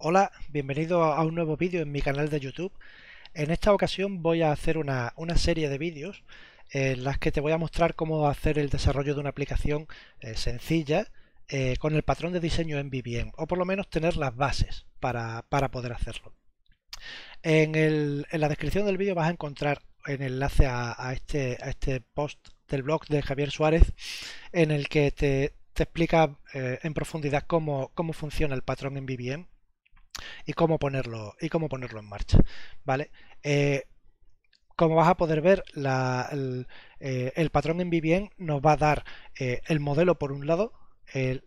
Hola, bienvenido a un nuevo vídeo en mi canal de YouTube. En esta ocasión voy a hacer una, serie de vídeos eh, en las que te voy a mostrar cómo hacer el desarrollo de una aplicación eh, sencilla eh, con el patrón de diseño en Vivien, o por lo menos tener las bases para, poder hacerlo. En, la descripción del vídeo vas a encontrar el enlace a, este, este post del blog de Javier Suárez en el que te, explica en profundidad cómo, cómo, funciona el patrón en BBM y cómo ponerlo, y cómo ponerlo en marcha. ¿Vale? Eh, como vas a poder ver, eh, el, patrón en Vivien nos va a dar eh, el modelo por un lado, el,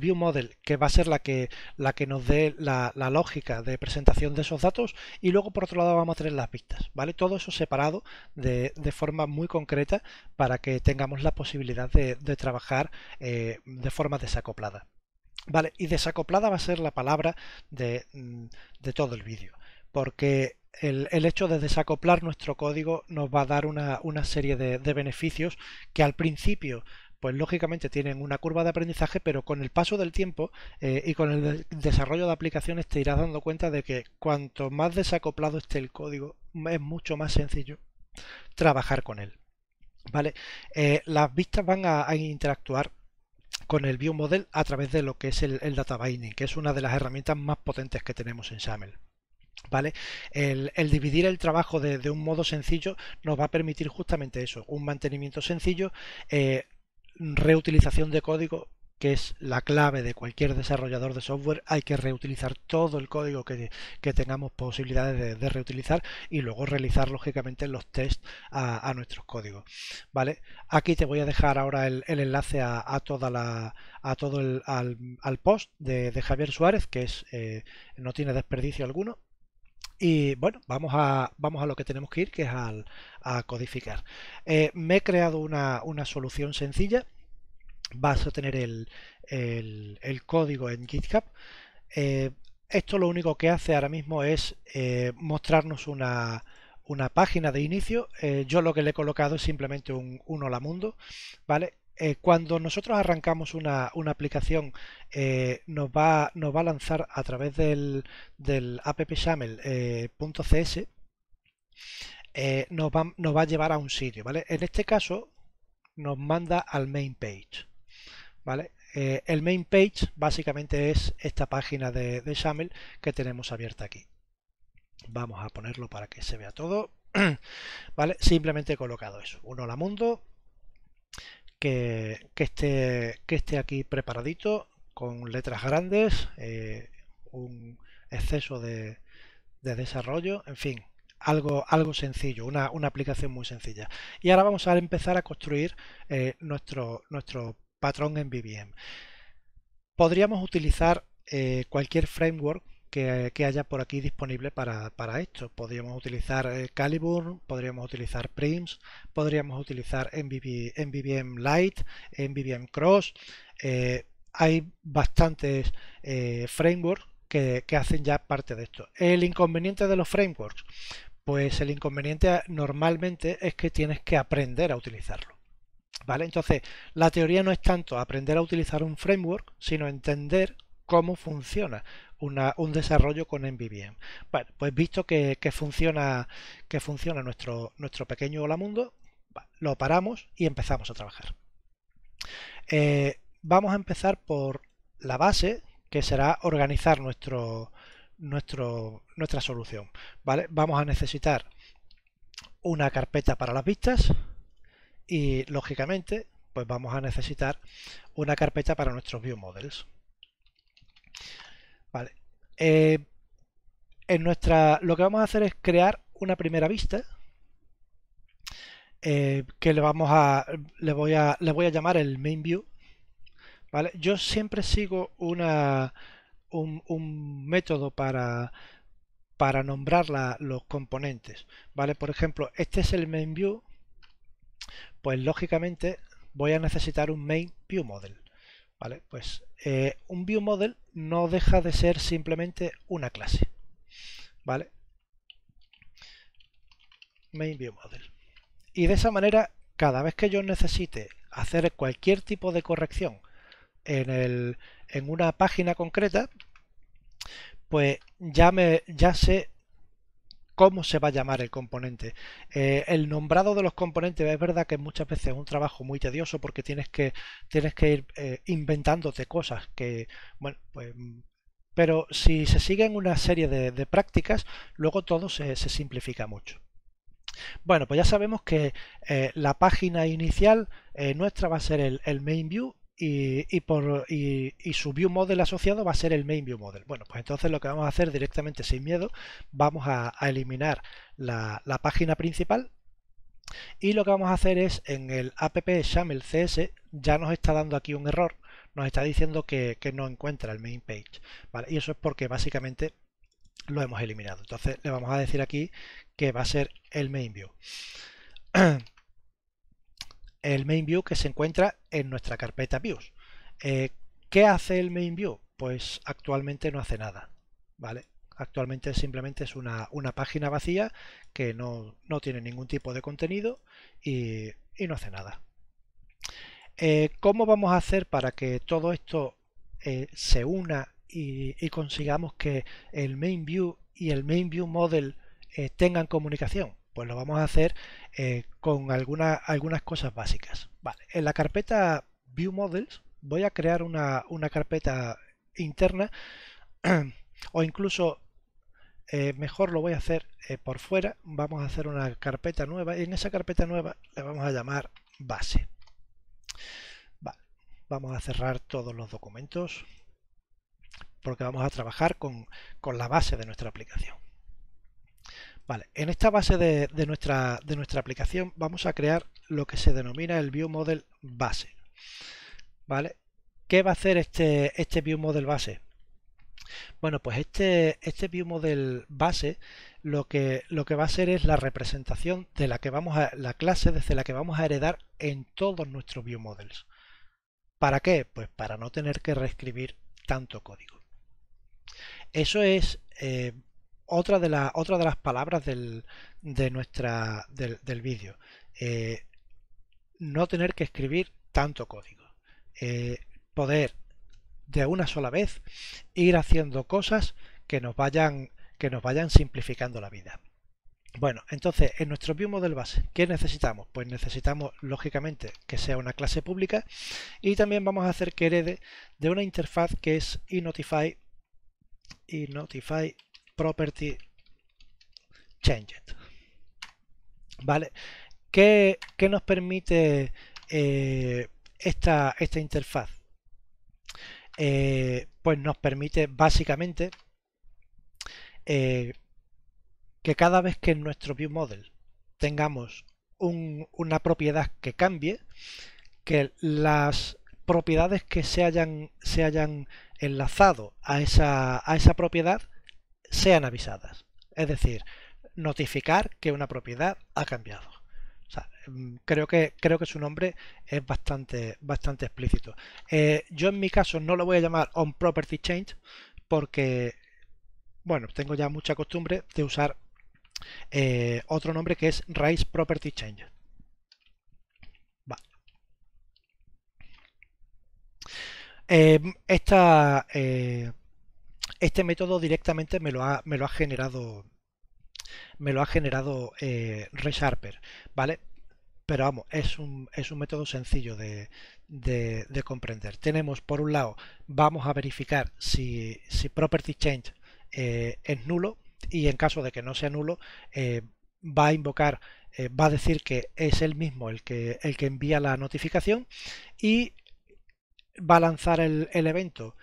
view model, que va a ser la que, la que nos dé la, lógica de presentación de esos datos, y luego por otro lado vamos a tener las vistas, ¿vale? Todo eso separado de, forma muy concreta para que tengamos la posibilidad de, trabajar de forma desacoplada. Vale, y desacoplada va a ser la palabra de, mm, todo el vídeo, porque el, hecho de desacoplar nuestro código nos va a dar una, serie de, beneficios que al principio pues lógicamente tienen una curva de aprendizaje, pero con el paso del tiempo eh, y con el desarrollo de aplicaciones te irás dando cuenta de que cuanto más desacoplado esté el código, es mucho más sencillo trabajar con él. ¿Vale? Eh, las vistas van a interactuar con el View Model a través de lo que es el, Data Binding, que es una de las herramientas más potentes que tenemos en XAML. ¿Vale? El, dividir el trabajo de, un modo sencillo nos va a permitir justamente eso, un mantenimiento sencillo, eh, reutilización de código que es la clave de cualquier desarrollador de software, hay que reutilizar todo el código que, tengamos posibilidades de, reutilizar y luego realizar lógicamente los test a, nuestros códigos. ¿Vale? Aquí te voy a dejar ahora el, enlace a, toda la a todo el al, al post de, Javier Suárez, que es eh, no tiene desperdicio alguno. Y bueno, vamos a, vamos a lo que tenemos que ir, que es al, a codificar. Eh, me he creado una solución sencilla vas a tener el, código en GitHub. Eh, esto lo único que hace ahora mismo es eh, mostrarnos una, página de inicio. Eh, yo lo que le he colocado es simplemente un, hola mundo, ¿vale? cuando nosotros arrancamos una, aplicación, nos va, a lanzar a través del, del nos, va, nos va a llevar a un sitio, En este caso, nos manda al main page. Eh, el main page básicamente es esta página de, de XAML que tenemos abierta aquí. Vamos a ponerlo para que se vea todo. Simplemente he colocado eso. Un hola mundo que, esté, que esté aquí preparadito con letras grandes, eh, un exceso de, desarrollo, en fin, algo, sencillo, una, aplicación muy sencilla. Y ahora vamos a empezar a construir eh, nuestro patrón en VBM. Podríamos utilizar eh, cualquier framework que, haya por aquí disponible para, esto. Podríamos utilizar eh, Calibur, Caliburn, podríamos utilizar Prims, podríamos utilizar NVBM MVVM Lite, MVVM Cross. Eh, hay bastantes frameworks que, que hacen ya parte de esto. El inconveniente de los frameworks, pues el inconveniente normalmente es que tienes que aprender a utilizarlo. Entonces, la teoría no es tanto aprender a utilizar un framework, sino entender cómo funciona un desarrollo con NVBM. pues visto que, funciona, nuestro, pequeño hola mundo, lo paramos y empezamos a trabajar. Eh, vamos a empezar por la base, que será organizar nuestra solución. Vamos a necesitar una carpeta para las vistas, y lógicamente pues vamos a necesitar una carpeta para nuestros view models. Vale. Eh, en nuestra, lo que vamos a hacer es crear una primera vista eh, que le vamos a le voy a le voy a llamar el main view. yo siempre sigo una un, método para para nombrar los componentes. Vale, por ejemplo, este es el main view pues lógicamente voy a necesitar un main view model. ¿Vale? Pues eh, un view model no deja de ser simplemente una clase. ¿Vale? Main view model. Y de esa manera, cada vez que yo necesite hacer cualquier tipo de corrección en, en una página concreta, pues ya, me, ya sé cómo se va a llamar el componente. Eh, el nombrado de los componentes es verdad que muchas veces es un trabajo muy tedioso porque tienes que, tienes que ir eh, inventándote cosas que, bueno, pues... Pero si se siguen una serie de, prácticas, luego todo se, simplifica mucho. Bueno, pues ya sabemos que eh, la página inicial nuestra va a ser el, el main view y, su view model asociado va a ser el main view model. Bueno, pues entonces lo que vamos a hacer directamente sin miedo, vamos a, eliminar la, página principal y lo que vamos a hacer es en el app ya nos está dando aquí un error, nos está diciendo que, no encuentra el main page. Y eso es porque básicamente lo hemos eliminado. Entonces le vamos a decir aquí que va a ser el main view. el main view que se encuentra en nuestra carpeta views. Eh, ¿Qué hace el main view? Pues actualmente no hace nada, ¿vale? Actualmente simplemente es una, página vacía que no, tiene ningún tipo de contenido y, no hace nada. Eh, ¿Cómo vamos a hacer para que todo esto eh, se una y, y, consigamos que el main view y el main view model tengan comunicación? Pues lo vamos a hacer eh, con algunas cosas básicas. en la carpeta View Models voy a crear una, carpeta interna o incluso eh, mejor lo voy a hacer eh, por fuera. Vamos a hacer una carpeta nueva y en esa carpeta nueva le vamos a llamar base. vamos a cerrar todos los documentos porque vamos a trabajar con la base de nuestra aplicación. Vale, en esta base de, nuestra, de nuestra aplicación vamos a crear lo que se denomina el View Model base. ¿Vale? ¿Qué va a hacer este, este View Model base? Bueno, pues este, este View Model base lo que, lo que va a ser es la representación de la que vamos a la clase desde la que vamos a heredar en todos nuestros View Models. ¿Para qué? Pues para no tener que reescribir tanto código. Eso es eh, otra de, de las palabras del, de nuestra, del, vídeo. Eh, no tener que escribir tanto código. Eh, poder de una sola vez ir haciendo cosas que nos vayan, que nos vayan simplificando la vida. Bueno, entonces, en nuestro Model base, ¿qué necesitamos? Pues necesitamos, lógicamente, que sea una clase pública y también vamos a hacer que herede de una interfaz que es iNotify, iNotify property changed. ¿Vale? ¿Qué, nos permite eh, esta, esta, interfaz? Eh, pues nos permite básicamente eh, que cada vez que en nuestro view model tengamos una propiedad que cambie, que las propiedades que se hayan, se hayan enlazado a esa, a esa propiedad sean avisadas. Es decir, notificar que una propiedad ha cambiado. Mm, creo que creo que su nombre es bastante bastante explícito. Eh, yo en mi caso no lo voy a llamar on property change porque bueno tengo ya mucha costumbre de usar eh, otro nombre que es raise property change. Eh, esta este método directamente me lo ha, me lo ha generado me lo ha generado eh, ReSharper, ¿vale? Pero vamos, es un, método sencillo de, comprender. Tenemos, por un lado, vamos a verificar si, si property change eh, es nulo y en caso de que no sea nulo, eh, va a invocar, va a decir que es el mismo el que, el que envía la notificación y va a lanzar el, el evento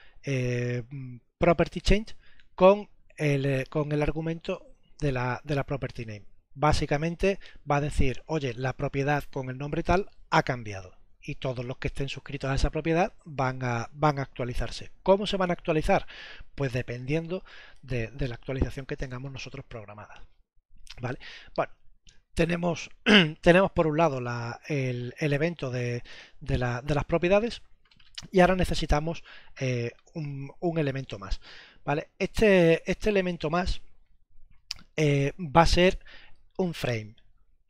property change con el, eh, con el argumento de la, property name. Básicamente va a decir, oye, la propiedad con el nombre tal ha cambiado y todos los que estén suscritos a esa propiedad van a, van a actualizarse. ¿Cómo se van a actualizar? Pues dependiendo de, la actualización que tengamos nosotros programada. ¿Vale? Bueno, tenemos, tenemos por un lado el, evento de, de las propiedades y ahora necesitamos eh, un, elemento más. ¿vale? Este, este elemento más eh, va a ser un frame.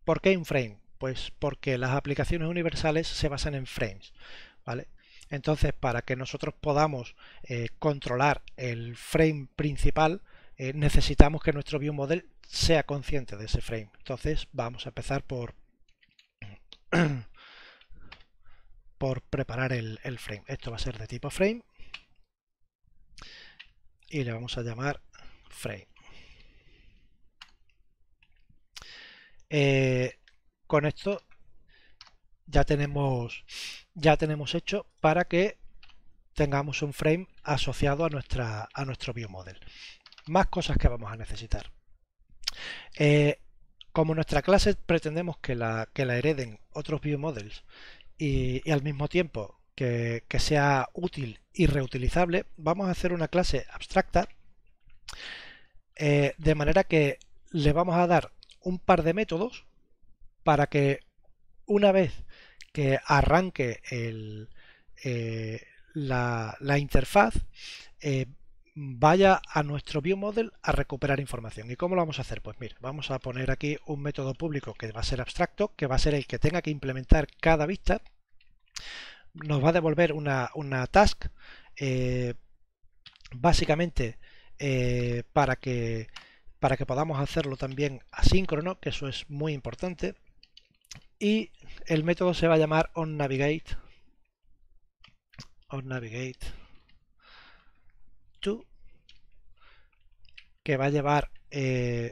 ¿Por qué un frame? Pues porque las aplicaciones universales se basan en frames. ¿vale? Entonces, para que nosotros podamos eh, controlar el frame principal, necesitamos que nuestro view model sea consciente de ese frame. Entonces, vamos a empezar por por preparar el, frame. Esto va a ser de tipo frame y le vamos a llamar frame. Eh, con esto ya tenemos ya tenemos hecho para que tengamos un frame asociado a nuestra a nuestro viewModel. Más cosas que vamos a necesitar. Eh, como nuestra clase pretendemos que la, que la hereden otros viewModels y, al mismo tiempo que, sea útil y reutilizable, vamos a hacer una clase abstracta eh, de manera que le vamos a dar un par de métodos para que una vez que arranque eh, la, interfaz eh, vaya a nuestro ViewModel a recuperar información. ¿Y cómo lo vamos a hacer? Pues mira, vamos a poner aquí un método público que va a ser abstracto, que va a ser el que tenga que implementar cada vista. Nos va a devolver una, task, eh, básicamente eh, para, que, para que podamos hacerlo también asíncrono, que eso es muy importante. Y el método se va a llamar onNavigate. OnNavigate que va a llevar eh,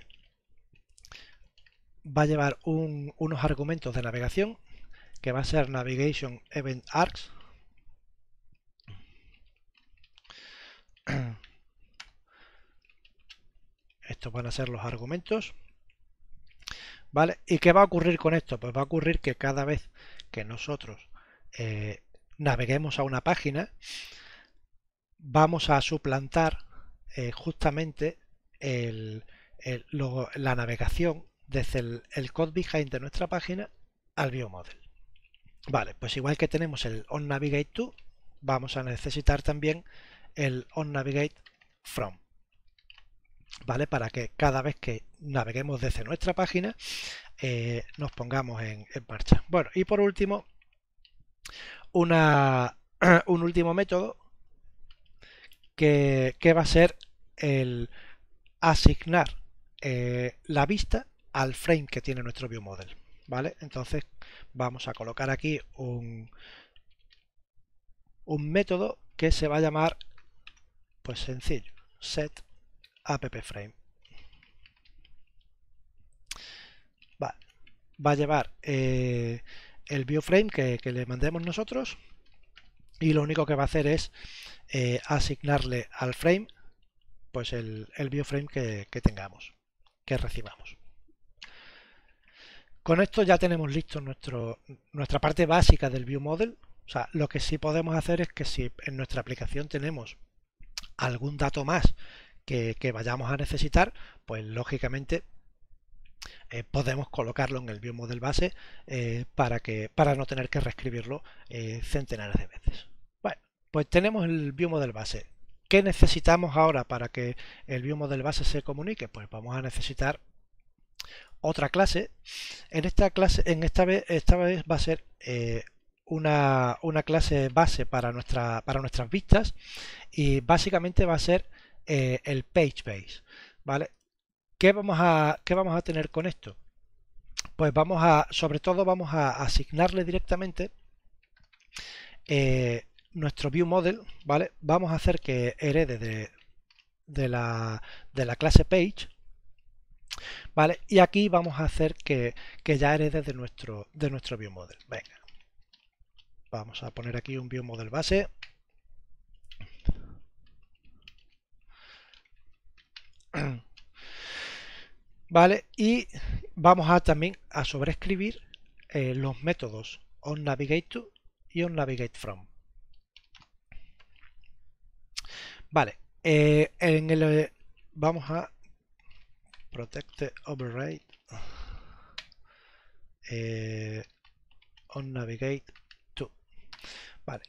va a llevar unos argumentos de navegación que va a ser navigation event arcs estos van a ser los argumentos vale y qué va a ocurrir con esto pues va a ocurrir que cada vez que nosotros eh, naveguemos a una página vamos a suplantar eh, justamente la navegación desde el, code behind de nuestra página al biomodel. Vale, pues igual que tenemos el onNavigate to, vamos a necesitar también el onNavigateFrom, from. ¿Vale? Para que cada vez que naveguemos desde nuestra página eh, nos pongamos en, marcha. Bueno, y por último, un último método que, va a ser el asignar eh, la vista al frame que tiene nuestro ViewModel ¿Vale? Entonces vamos a colocar aquí un, un método que se va a llamar, pues sencillo, set app frame. va a llevar eh, el ViewFrame que, que le mandemos nosotros y lo único que va a hacer es eh, asignarle al frame pues el, el frame que, tengamos, que recibamos. Con esto ya tenemos listo nuestro, nuestra parte básica del view model. O sea, lo que sí podemos hacer es que si en nuestra aplicación tenemos algún dato más que, que vayamos a necesitar, pues lógicamente eh, podemos colocarlo en el view model base eh, para, que, para no tener que reescribirlo centenares de veces. Pues tenemos el Model base. ¿Qué necesitamos ahora para que el del base se comunique? Pues vamos a necesitar otra clase. En esta clase, en esta vez, esta vez va a ser eh, una, clase base para, nuestra, para nuestras vistas y básicamente va a ser eh, el page base. ¿Vale? ¿Qué vamos, a, vamos a tener con esto? Pues vamos a, sobre todo vamos a asignarle directamente eh, nuestro ViewModel, model, ¿vale? Vamos a hacer que herede de, la, clase page, ¿vale? Y aquí vamos a hacer que, ya herede de nuestro, de nuestro view model. Venga. Vamos a poner aquí un ViewModel model base. ¿Vale? Y vamos a también a sobreescribir eh, los métodos onNavigateTo y onNavigateFrom. Vale, eh, en el, eh, vamos a protect override eh, on navigate to. Vale,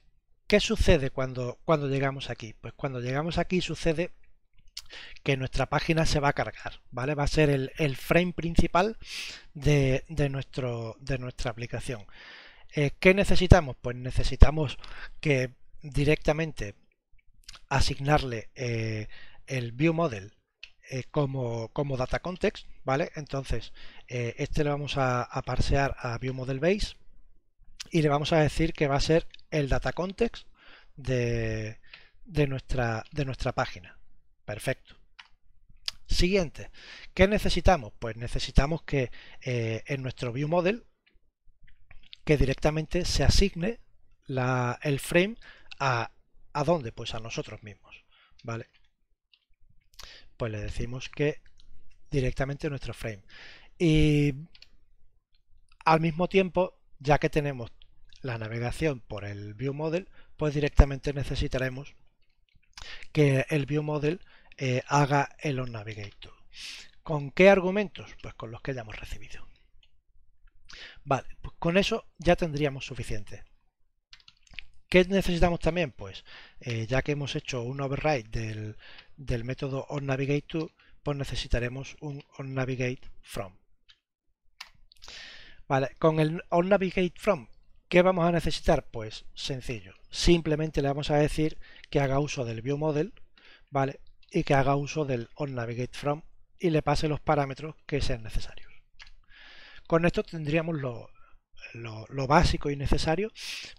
¿qué sucede cuando, cuando llegamos aquí? Pues cuando llegamos aquí sucede que nuestra página se va a cargar, ¿vale? Va a ser el, el frame principal de, de, nuestro, de nuestra aplicación. ¿Qué necesitamos? Pues necesitamos que directamente asignarle eh, el view model eh, como, como, data context, ¿vale? Entonces, eh, este le vamos a, parsear a view model base y le vamos a decir que va a ser el data context de, nuestra, de nuestra página. Perfecto. Siguiente, ¿qué necesitamos? Pues necesitamos que en nuestro view model que directamente se asigne la, el frame a ¿A dónde? Pues a nosotros mismos, ¿vale? Pues le decimos que directamente nuestro frame. Y al mismo tiempo, ya que tenemos la navegación por el view model, pues directamente necesitaremos que el view model eh, haga el on ¿Con qué argumentos? Pues con los que ya hemos recibido. Vale, pues con eso ya tendríamos suficiente. ¿Qué necesitamos también? Pues eh, ya que hemos hecho un override del, método onNavigateTo pues necesitaremos un onNavigateFrom Vale, con el onNavigateFrom ¿qué vamos a necesitar? Pues sencillo, simplemente le vamos a decir que haga uso del viewModel, ¿vale? Y que haga uso del onNavigateFrom y le pase los parámetros que sean necesarios. Con esto tendríamos los lo, básico y necesario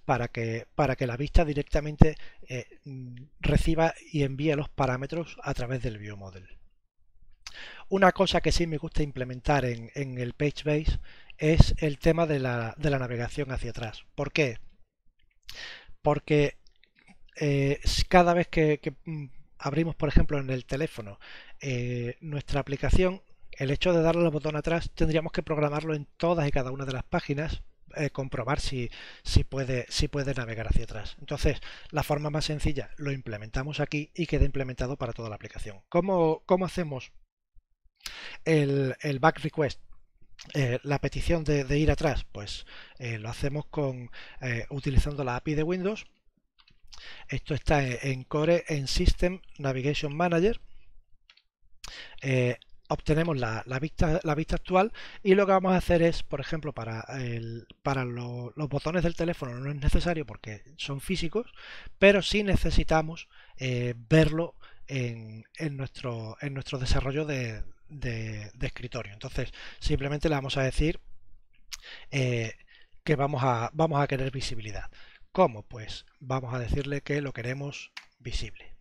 para que, la vista directamente eh, reciba y envíe los parámetros a través del ViewModel. Una cosa que sí me gusta implementar en, el PageBase es el tema de la, navegación hacia atrás. ¿Por qué? Porque eh, cada vez que, mm, abrimos, por ejemplo, en el teléfono eh, nuestra aplicación, el hecho de darle al botón atrás tendríamos que programarlo en todas y cada una de las páginas eh, comprobar si, si, puede, si puede navegar hacia atrás. Entonces, la forma más sencilla, lo implementamos aquí y queda implementado para toda la aplicación. ¿Cómo, cómo hacemos el, el back request? Eh, la petición de, ir atrás, pues eh, lo hacemos con utilizando la API de Windows. Esto está en Core en System Navigation Manager obtenemos la, vista, la vista actual y lo que vamos a hacer es, por ejemplo, para, para los botones del teléfono no es necesario porque son físicos, pero sí necesitamos eh, verlo en, nuestro, en nuestro desarrollo de, escritorio. Entonces, simplemente le vamos a decir eh, que vamos a, vamos a querer visibilidad. ¿Cómo? Pues vamos a decirle que lo queremos visible.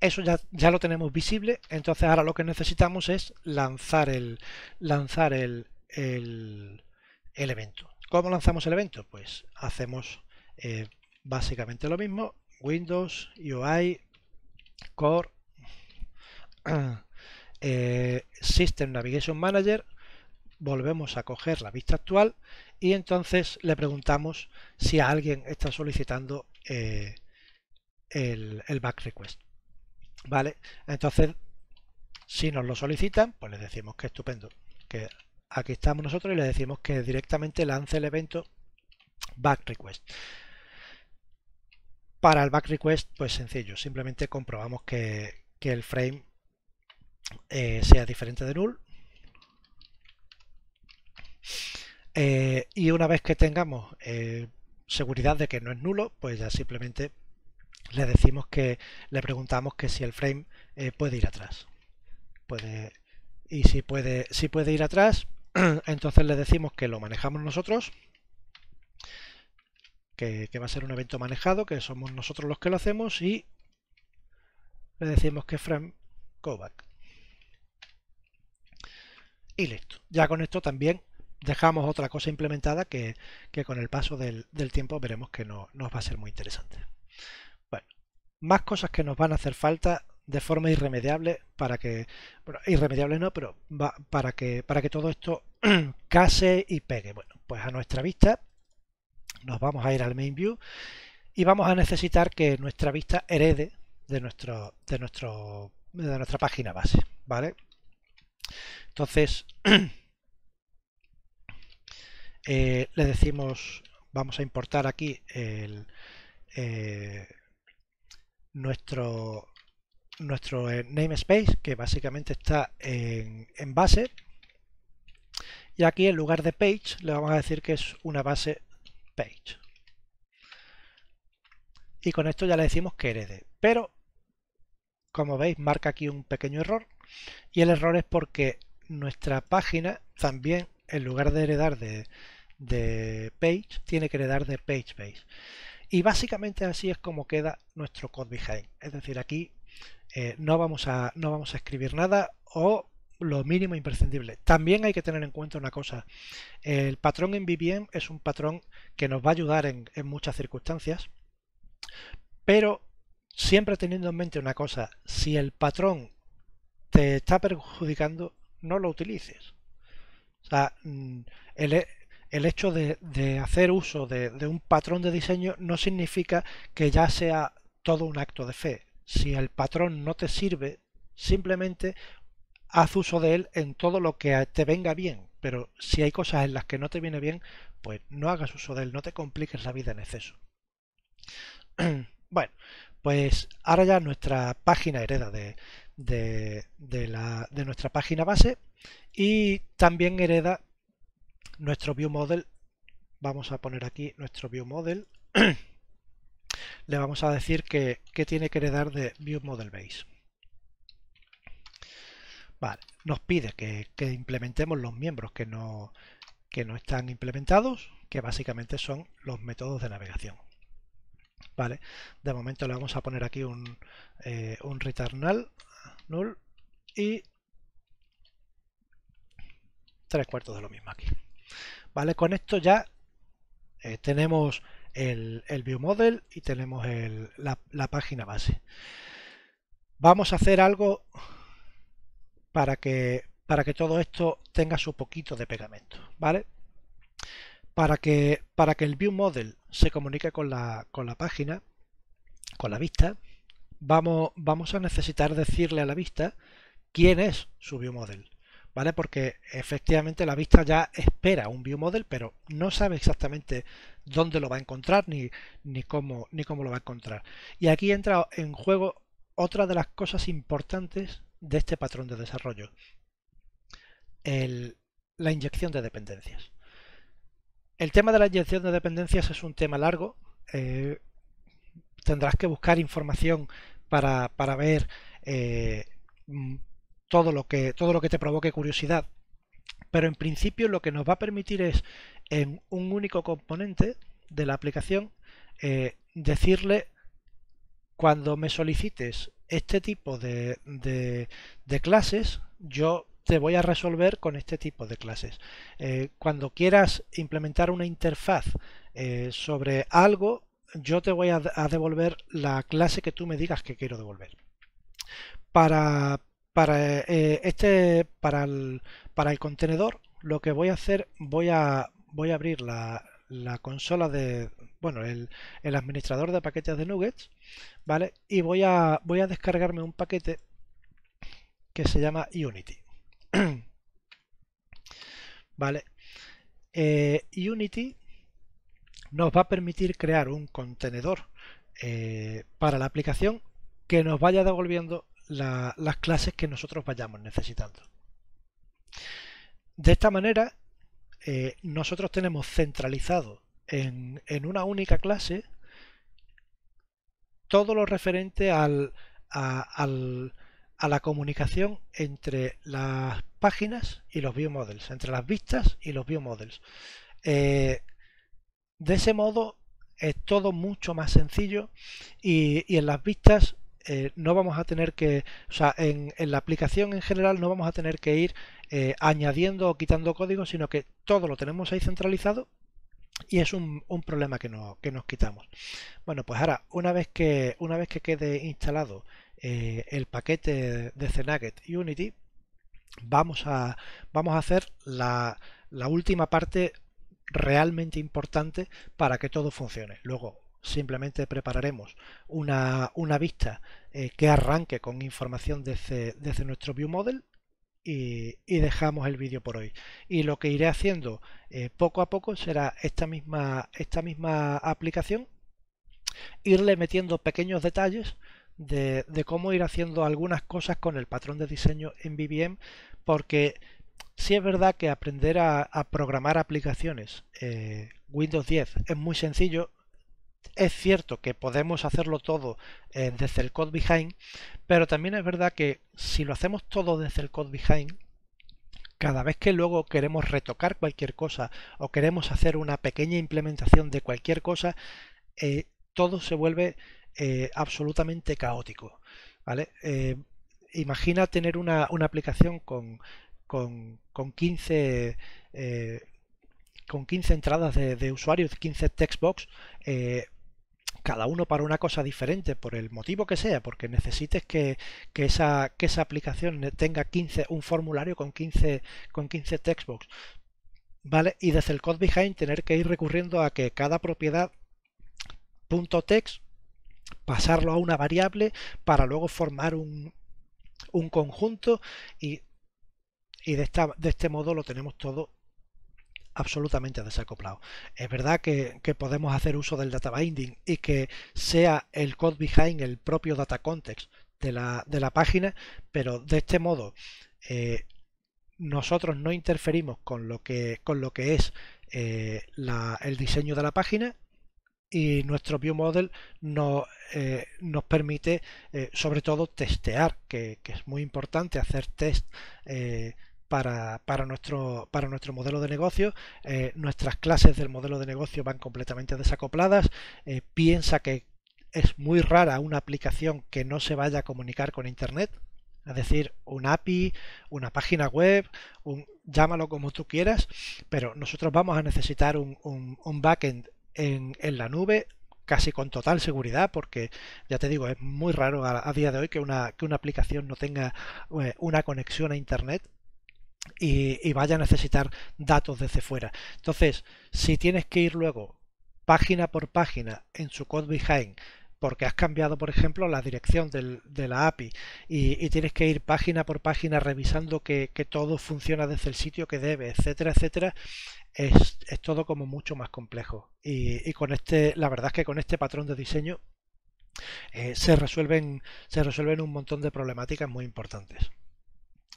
Eso ya, lo tenemos visible, entonces ahora lo que necesitamos es lanzar el, lanzar el, evento. ¿Cómo lanzamos el evento? Pues hacemos eh, básicamente lo mismo, Windows, UI, Core, eh, System Navigation Manager, volvemos a coger la vista actual y entonces le preguntamos si a alguien está solicitando eh, el, el back request. ¿Vale? Entonces, si nos lo solicitan, pues les decimos que estupendo, que aquí estamos nosotros y le decimos que directamente lance el evento back request. Para el back request, pues sencillo, simplemente comprobamos que, el frame eh, sea diferente de null. Eh, y una vez que tengamos eh, seguridad de que no es nulo, pues ya simplemente le decimos que le preguntamos que si el frame eh, puede ir atrás. Puede, y si puede, si puede ir atrás, entonces le decimos que lo manejamos nosotros, que, va a ser un evento manejado, que somos nosotros los que lo hacemos y le decimos que frame go back. Y listo. Ya con esto también dejamos otra cosa implementada que, con el paso del, del tiempo veremos que no nos va a ser muy interesante más cosas que nos van a hacer falta de forma irremediable para que, bueno, irremediable no, pero para que, para que todo esto case y pegue. Bueno, pues a nuestra vista nos vamos a ir al main view y vamos a necesitar que nuestra vista herede de nuestro, de nuestro, de nuestra página base, ¿vale? Entonces eh, le decimos, vamos a importar aquí el, eh, nuestro, nuestro eh, namespace, que básicamente está en, base. Y aquí en lugar de page le vamos a decir que es una base page. Y con esto ya le decimos que herede. Pero, como veis, marca aquí un pequeño error. Y el error es porque nuestra página también, en lugar de heredar de, de page, tiene que heredar de page base. Y básicamente así es como queda nuestro code behind. Es decir, aquí eh, no, vamos a, no vamos a escribir nada o lo mínimo imprescindible. También hay que tener en cuenta una cosa. El patrón en es un patrón que nos va a ayudar en, muchas circunstancias, pero siempre teniendo en mente una cosa. Si el patrón te está perjudicando, no lo utilices. O sea, mm, el, e- el hecho de, hacer uso de, un patrón de diseño no significa que ya sea todo un acto de fe. Si el patrón no te sirve, simplemente haz uso de él en todo lo que te venga bien. Pero si hay cosas en las que no te viene bien, pues no hagas uso de él, no te compliques la vida en exceso. Bueno, pues ahora ya nuestra página hereda de, nuestra página base y también hereda nuestro view model vamos a poner aquí nuestro view model le vamos a decir que, tiene que heredar de view model base vale nos pide que, implementemos los miembros que no no están implementados que básicamente son los métodos de navegación vale de momento le vamos a poner aquí un, eh, un return null y tres cuartos de lo mismo aquí Vale, con esto ya eh, tenemos el, el view model y tenemos la, página base. Vamos a hacer algo para que, para que todo esto tenga su poquito de pegamento, ¿vale? Para que, para que el view model se comunique con la, con la página, con la vista, vamos, vamos a necesitar decirle a la vista quién es su view model. Porque efectivamente la vista ya espera un view pero no sabe exactamente dónde lo va a encontrar ni, ni, cómo, ni cómo lo va a encontrar. Y aquí entra en juego otra de las cosas importantes de este patrón de desarrollo, la inyección de dependencias. El tema de la inyección de dependencias es un tema largo. Eh, tendrás que buscar información para, ver eh, todo lo que, todo lo que te provoque curiosidad. Pero en principio lo que nos va a permitir es en un único componente de la aplicación eh, decirle cuando me solicites este tipo de, de, clases, yo te voy a resolver con este tipo de clases. Eh, cuando quieras implementar una interfaz eh, sobre algo, yo te voy a, a, devolver la clase que tú me digas que quiero devolver. Para, para, eh, este, para, el, para el contenedor, lo que voy a hacer, voy a, voy a abrir la, consola de, bueno, el, administrador de paquetes de Nuggets, ¿vale? Y voy a, voy a descargarme un paquete que se llama Unity. ¿Vale? Eh, Unity nos va a permitir crear un contenedor eh, para la aplicación que nos vaya devolviendo las clases que nosotros vayamos necesitando. De esta manera, eh, nosotros tenemos centralizado en, en, una única clase todo lo referente al, a, la comunicación entre las páginas y los models entre las vistas y los biomodels. Eh, de ese modo es todo mucho más sencillo y, y en las vistas eh, no vamos a tener que, o sea, en, la aplicación en general no vamos a tener que ir eh, añadiendo o quitando código, sino que todo lo tenemos ahí centralizado y es un, problema que, nos quitamos. Bueno, pues ahora, una vez que, una vez que quede instalado eh, el paquete de cenaget Unity, vamos a, vamos a hacer la, la última parte realmente importante para que todo funcione. Luego, simplemente prepararemos una, vista eh, que arranque con información desde, este, este nuestro view model y, dejamos el vídeo por hoy. Y lo que iré haciendo eh, poco a poco será esta misma, esta misma aplicación, irle metiendo pequeños detalles de, cómo ir haciendo algunas cosas con el patrón de diseño en BBM, porque si es verdad que aprender a, programar aplicaciones eh, Windows 10 es muy sencillo, es cierto que podemos hacerlo todo eh, desde el code behind, pero también es verdad que si lo hacemos todo desde el code behind, cada vez que luego queremos retocar cualquier cosa o queremos hacer una pequeña implementación de cualquier cosa, eh, todo se vuelve eh, absolutamente caótico. ¿vale? imagina tener una, aplicación con, 15 con 15 entradas de, usuarios, 15 textbox, eh, cada uno para una cosa diferente, por el motivo que sea, porque necesites que, esa, esa, aplicación tenga 15, un formulario con 15, con 15 ¿vale? Y desde el code behind tener que ir recurriendo a que cada propiedad punto .text pasarlo a una variable para luego formar un, conjunto y, de, esta, de este modo lo tenemos todo absolutamente desacoplado. Es verdad que, podemos hacer uso del data binding y que sea el code behind el propio data context de la, de la página, pero de este modo eh, nosotros no interferimos con lo que, con lo que es eh, el diseño de la página y nuestro view model no, eh, nos permite sobre todo testear que, es muy importante hacer test para, nuestro, para nuestro modelo de negocio. Eh, nuestras clases del modelo de negocio van completamente desacopladas. Eh, piensa que es muy rara una aplicación que no se vaya a comunicar con Internet. Es decir, un API, una página web, un, llámalo como tú quieras, pero nosotros vamos a necesitar un, backend en, la nube casi con total seguridad, porque ya te digo, es muy raro a, día de hoy que una, aplicación no tenga eh, una conexión a Internet y, vaya a necesitar datos desde fuera. Entonces, si tienes que ir luego página por página en su code behind, porque has cambiado, por ejemplo, la dirección de la API y, tienes que ir página por página revisando que, todo funciona desde el sitio que debe, etcétera, etcétera, es, todo como mucho más complejo. Y, con este, la verdad es que con este patrón de diseño eh, se, resuelven, se resuelven un montón de problemáticas muy importantes.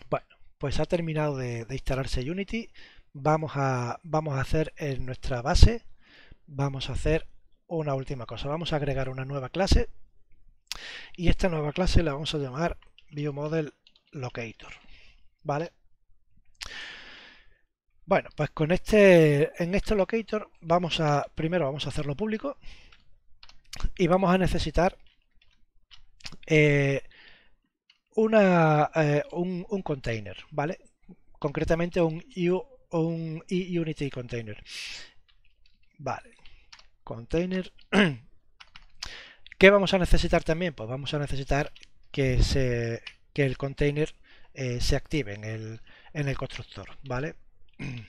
Bueno, pues ha terminado de, instalarse Unity. Vamos a, vamos a hacer en nuestra base, vamos a hacer una última cosa. Vamos a agregar una nueva clase y esta nueva clase la vamos a llamar ViewModel Locator. ¿Vale? Bueno, pues con este, en este locator vamos a, primero vamos a hacerlo público y vamos a necesitar eh, una, eh, un, un, container, ¿vale? Concretamente un, e un eUnity container. Vale, container. ¿Qué vamos a necesitar también? Pues vamos a necesitar que, se, que el container eh, se active en el, en el constructor, ¿vale?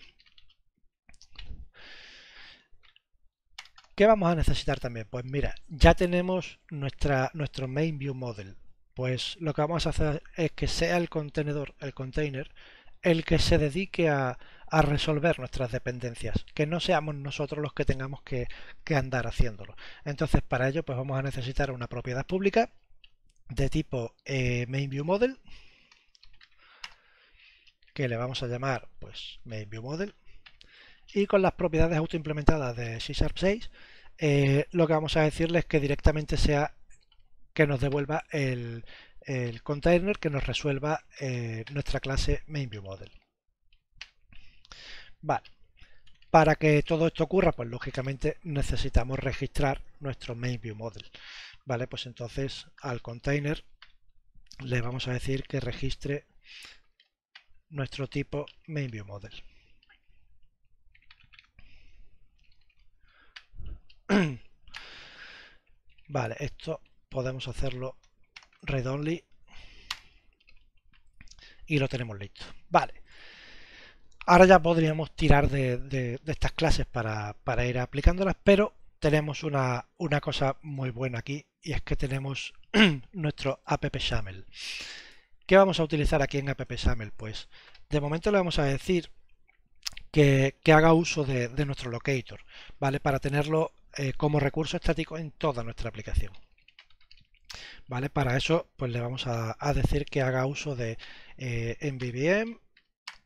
¿Qué vamos a necesitar también? Pues mira, ya tenemos nuestra, nuestro main view model, pues lo que vamos a hacer es que sea el contenedor, el container, el que se dedique a, resolver nuestras dependencias, que no seamos nosotros los que tengamos que, andar haciéndolo. Entonces, para ello, pues vamos a necesitar una propiedad pública de tipo eh, MainViewModel, que le vamos a llamar pues MainViewModel, y con las propiedades autoimplementadas de C 6, eh, lo que vamos a decirles es que directamente sea que nos devuelva el, container que nos resuelva eh, nuestra clase MainViewModel. Vale. Para que todo esto ocurra, pues lógicamente necesitamos registrar nuestro MainViewModel. Vale, pues entonces al container le vamos a decir que registre nuestro tipo MainViewModel. Vale, esto podemos hacerlo read y lo tenemos listo. Vale. Ahora ya podríamos tirar de, estas clases para, ir aplicándolas, pero tenemos una, cosa muy buena aquí y es que tenemos nuestro App Shamel. ¿Qué vamos a utilizar aquí en App Shamel? Pues de momento le vamos a decir que, haga uso de, nuestro locator, ¿vale? Para tenerlo eh, como recurso estático en toda nuestra aplicación. ¿vale? Para eso, pues le vamos a, decir que haga uso de eh,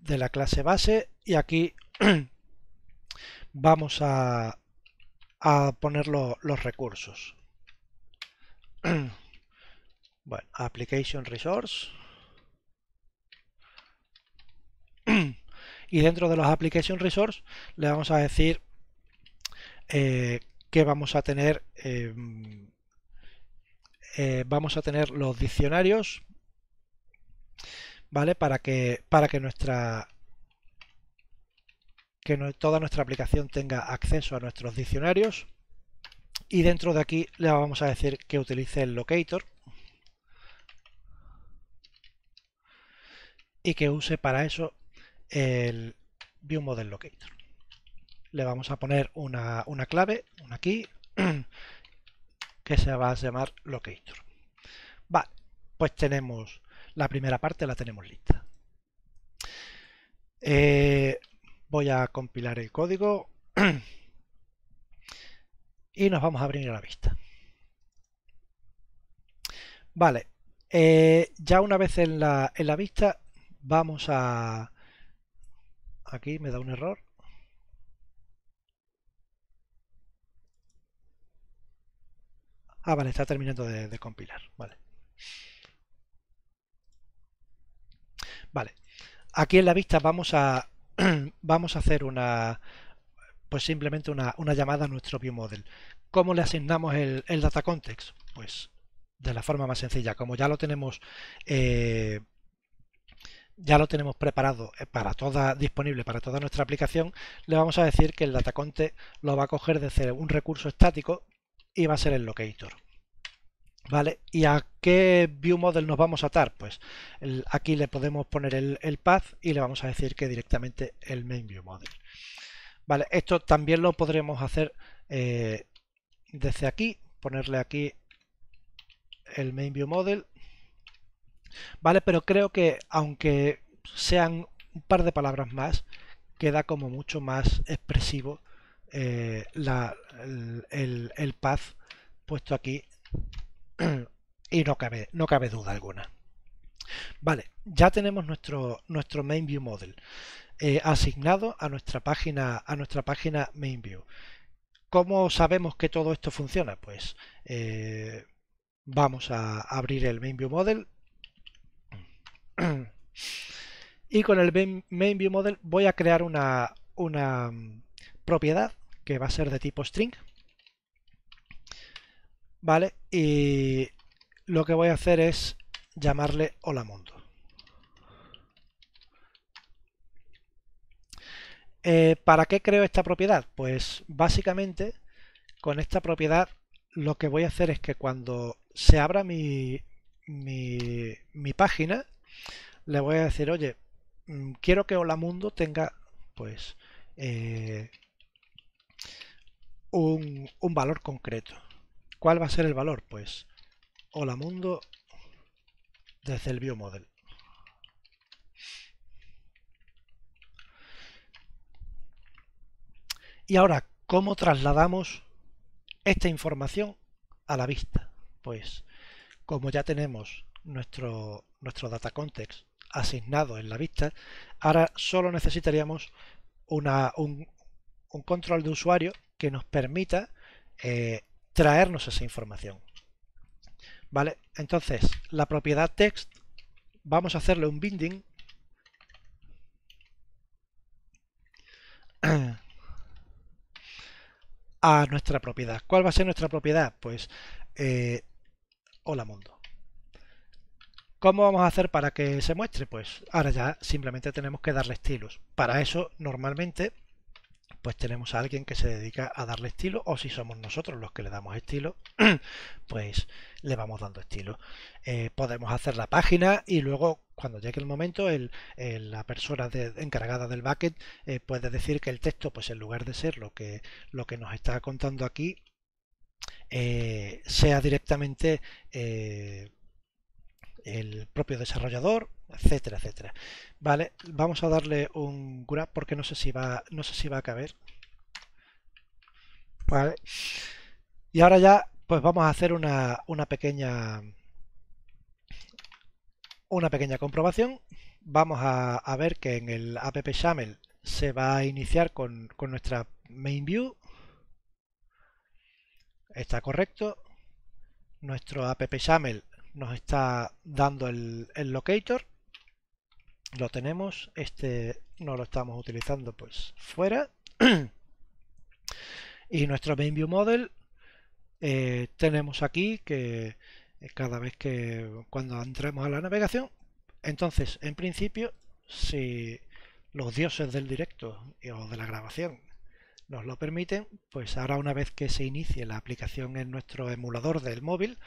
de la clase base, y aquí vamos a, poner los recursos. bueno, application resource. y dentro de los application resource le vamos a decir eh, que vamos a tener em, eh, vamos a tener los diccionarios, ¿vale? Para que, para que nuestra que toda nuestra aplicación tenga acceso a nuestros diccionarios y dentro de aquí le vamos a decir que utilice el locator y que use para eso el locator. Le vamos a poner una, una clave, una que se va a llamar locator. Vale, pues tenemos la primera parte, la tenemos lista. Eh, voy a compilar el código y nos vamos a abrir a la vista. Vale, eh, ya una vez en la vista vamos a... Aquí me da un error. Ah, vale, está terminando de, compilar. Vale. Aquí en la vista vamos a, vamos a hacer una, pues simplemente una, llamada a nuestro ViewModel. ¿Cómo le asignamos el, DataContext? data context? Pues de la forma más sencilla, como ya lo tenemos eh, ya lo tenemos preparado eh, para toda disponible para toda nuestra aplicación, le vamos a decir que el data context lo va a coger desde un recurso estático y va a ser el locator. ¿Vale? ¿Y a qué model nos vamos a atar? Pues aquí le podemos poner el, path y le vamos a decir que directamente el main model ¿Vale? Esto también lo podremos hacer eh, desde aquí, ponerle aquí el main model ¿Vale? Pero creo que aunque sean un par de palabras más, queda como mucho más expresivo eh, el, path puesto aquí y no cabe, no cabe duda alguna. Vale, ya tenemos nuestro, nuestro main view model eh, asignado a nuestra página, a nuestra página main view. ¿Cómo sabemos que todo esto funciona? Pues eh, vamos a abrir el main view model. y con el main view model voy a crear una, una mm, propiedad que va a ser de tipo string. Vale, y lo que voy a hacer es llamarle hola mundo. Eh, ¿Para qué creo esta propiedad? Pues básicamente con esta propiedad lo que voy a hacer es que cuando se abra mi, mi, página, le voy a decir, oye, mm, quiero que Hola Mundo tenga, pues, eh, un, un valor concreto. ¿Cuál va a ser el valor? Pues hola mundo desde el model Y ahora, ¿cómo trasladamos esta información a la vista? Pues, como ya tenemos nuestro, nuestro data context asignado en la vista, ahora solo necesitaríamos una, un control de usuario que nos permita eh, traernos esa información. ¿Vale? Entonces, la propiedad text, vamos a hacerle un binding. a nuestra propiedad. ¿Cuál va a ser nuestra propiedad? Pues eh, hola mundo. ¿Cómo vamos a hacer para que se muestre? Pues ahora ya simplemente tenemos que darle estilos. Para eso normalmente pues tenemos a alguien que se dedica a darle estilo o si somos nosotros los que le damos estilo, pues le vamos dando estilo. Eh, podemos hacer la página y luego cuando llegue el momento el, la persona encargada del bucket eh, puede decir que el texto pues en lugar de ser lo que, lo que nos está contando aquí eh, sea directamente el propio desarrollador, etcétera, etcétera. Vale, vamos a darle un cura porque no sé si va, no sé si va a caber. Vale. Y ahora ya, pues vamos a hacer una, una pequeña una pequeña comprobación. Vamos a, ver que en el app XAML se va a iniciar con, con nuestra main view. Está correcto. Nuestro app XAML nos está dando el, locator lo tenemos este no lo estamos utilizando pues fuera y nuestro main view model eh, tenemos aquí que eh, cada vez que cuando entremos a la navegación entonces en principio si los dioses del directo o de la grabación nos lo permiten pues ahora una vez que se inicie la aplicación en nuestro emulador del móvil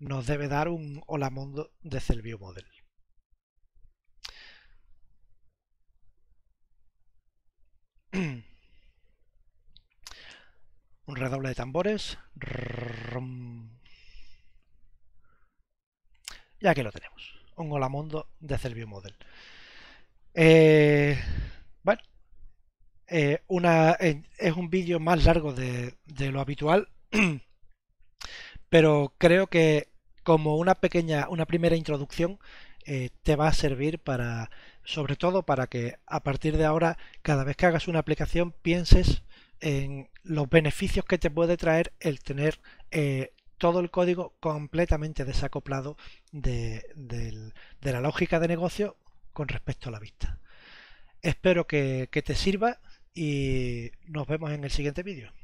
nos debe dar un hola mundo de el Model. un redoble de tambores. Y aquí lo tenemos. Un hola mundo de el model bueno, una, es un vídeo más largo de, de lo habitual pero creo que como una pequeña, una primera introducción, eh, te va a servir para, sobre todo para que a partir de ahora, cada vez que hagas una aplicación, pienses en los beneficios que te puede traer el tener eh, todo el código completamente desacoplado de, la lógica de negocio con respecto a la vista. Espero que te sirva y nos vemos en el siguiente vídeo.